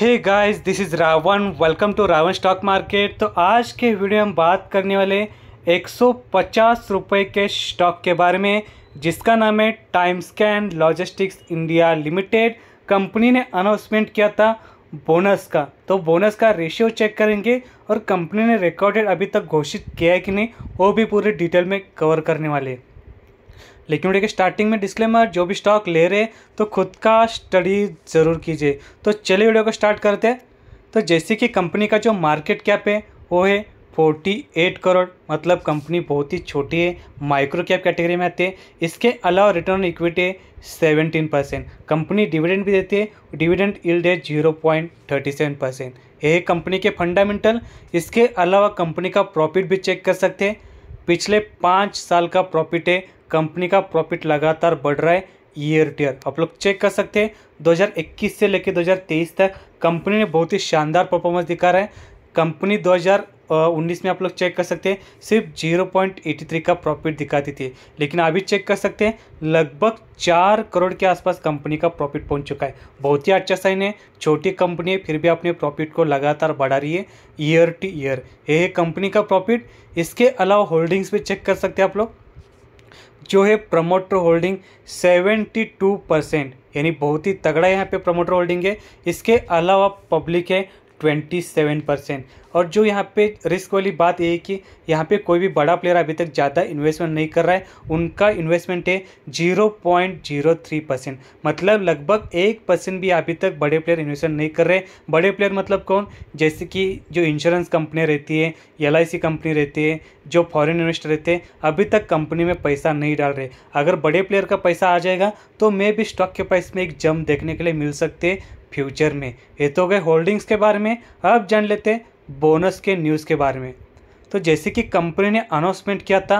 hey guys this is Ravan welcome to Ravan stock market तो आज के वीडियो हम बात करने वाले एक सौ के स्टॉक के बारे में जिसका नाम है time scan logistics India limited company ने अनाउंसमेंट किया था बोनस का तो बोनस का रेशियो चेक करेंगे और कंपनी ने रिकॉर्डेड अभी तक घोषित किया है कि नहीं वो भी पूरे डिटेल में कवर करने वाले लेकिन वीडियो के स्टार्टिंग में डिस्क्लेमर जो भी स्टॉक ले रहे तो खुद का स्टडी ज़रूर कीजिए तो चलिए वीडियो को स्टार्ट करते हैं तो जैसे कि कंपनी का जो मार्केट कैप है वो है फोर्टी एट करोड़ मतलब कंपनी बहुत ही छोटी है माइक्रो कैप कैटेगरी में आती है इसके अलावा रिटर्न इक्विटी है सेवेंटीन परसेंट कंपनी डिविडेंड भी देती है डिविडेंड इल्ड है zero point thirty seven percent यह कंपनी के फंडामेंटल इसके अलावा कंपनी का प्रॉफिट भी चेक कर सकते हैं पिछले पाँच साल का प्रॉफिट है कंपनी का प्रॉफिट लगातार बढ़ रहा है ईयर टू ईयर आप लोग चेक कर सकते हैं 2021 से लेकर 2023 तक कंपनी ने बहुत ही शानदार परफॉर्मेंस दिखा रहा है कंपनी 2019 में आप लोग चेक कर सकते हैं सिर्फ 0.83 का प्रॉफिट दिखाती थी लेकिन अभी चेक कर सकते हैं लगभग चार करोड़ के आसपास कंपनी का प्रॉफिट पहुंच चुका है बहुत ही अच्छा साइन है छोटी कंपनी है फिर भी अपने प्रॉफिट को लगातार बढ़ा रही है ईयर टू ईयर ये है कंपनी का प्रॉफिट इसके अलावा होल्डिंग्स भी चेक कर सकते हैं आप लोग जो है प्रमोटर होल्डिंग 72 परसेंट यानी बहुत ही तगड़ा यहाँ पे प्रमोटर होल्डिंग है इसके अलावा पब्लिक है ट्वेंटी सेवन परसेंट और जो यहाँ पे रिस्क वाली बात ये है कि यहाँ पे कोई भी बड़ा प्लेयर अभी तक ज़्यादा इन्वेस्टमेंट नहीं कर रहा है उनका इन्वेस्टमेंट है zero point zero three percent मतलब लगभग एक परसेंट भी अभी तक बड़े प्लेयर इन्वेस्टमेंट नहीं कर रहे बड़े प्लेयर मतलब कौन जैसे कि जो इंश्योरेंस कंपनी रहती है एल कंपनी रहती है जो फॉरन इन्वेस्टर रहते हैं अभी तक कंपनी में पैसा नहीं डाल रहे अगर बड़े प्लेयर का पैसा आ जाएगा तो मे भी स्टॉक के प्राइस में एक जम देखने के लिए मिल सकते फ्यूचर में ये तो गए होल्डिंग्स के बारे में अब जान लेते बोनस के न्यूज़ के बारे में तो जैसे कि कंपनी ने अनाउंसमेंट किया था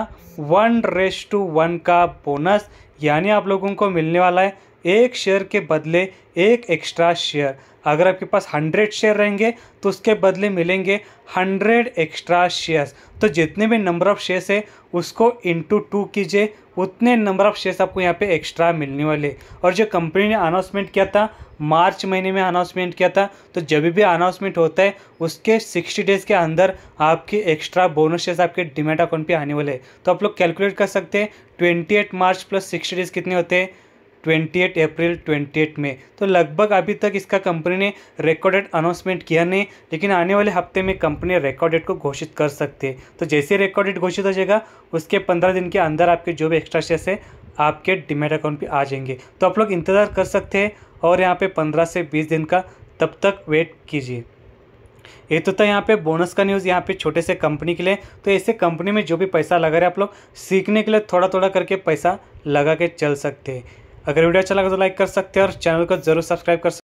वन रेस टू वन का बोनस यानी आप लोगों को मिलने वाला है एक शेयर के बदले एक एक्स्ट्रा शेयर अगर आपके पास हंड्रेड शेयर रहेंगे तो उसके बदले मिलेंगे हंड्रेड एक्स्ट्रा शेयर्स तो जितने भी नंबर ऑफ शेयर्स है उसको इंटू टू कीजिए उतने नंबर ऑफ शेयर्स आपको यहाँ पे एक्स्ट्रा मिलने वाले और जो कंपनी ने अनाउंसमेंट किया था मार्च महीने में अनाउंसमेंट किया था तो जब भी अनाउंसमेंट होता है उसके सिक्सटी डेज़ के अंदर आपके एक्स्ट्रा बोनस शेयर्स आपके डिमेट अकाउंट पर आने वाले तो आप लोग कैलकुलेट कर सकते हैं twenty eight March plus sixty days कितने होते हैं twenty eight April twenty eight में तो लगभग अभी तक इसका कंपनी ने रिकॉर्डेड अनाउंसमेंट किया नहीं लेकिन आने वाले हफ्ते में कंपनी रिकॉर्ड डेट को घोषित कर सकते हैं तो जैसे रिकॉर्ड डेट घोषित हो जाएगा उसके पंद्रह दिन के अंदर आपके जो भी एक्स्ट्रा शेयर्स है आपके डिमेट अकाउंट पे आ जाएंगे तो आप लोग इंतज़ार कर सकते हैं और यहाँ पर पंद्रह से बीस दिन का तब तक वेट कीजिए ये तो था यहाँ पे बोनस का न्यूज़ यहाँ पे छोटे से कंपनी के लिए तो ऐसे कंपनी में जो भी पैसा लगा रहे आप लोग सीखने के लिए थोड़ा थोड़ा करके पैसा लगा के चल सकते हैं अगर वीडियो अच्छा लगा तो लाइक कर सकते हैं और चैनल को जरूर सब्सक्राइब कर सकते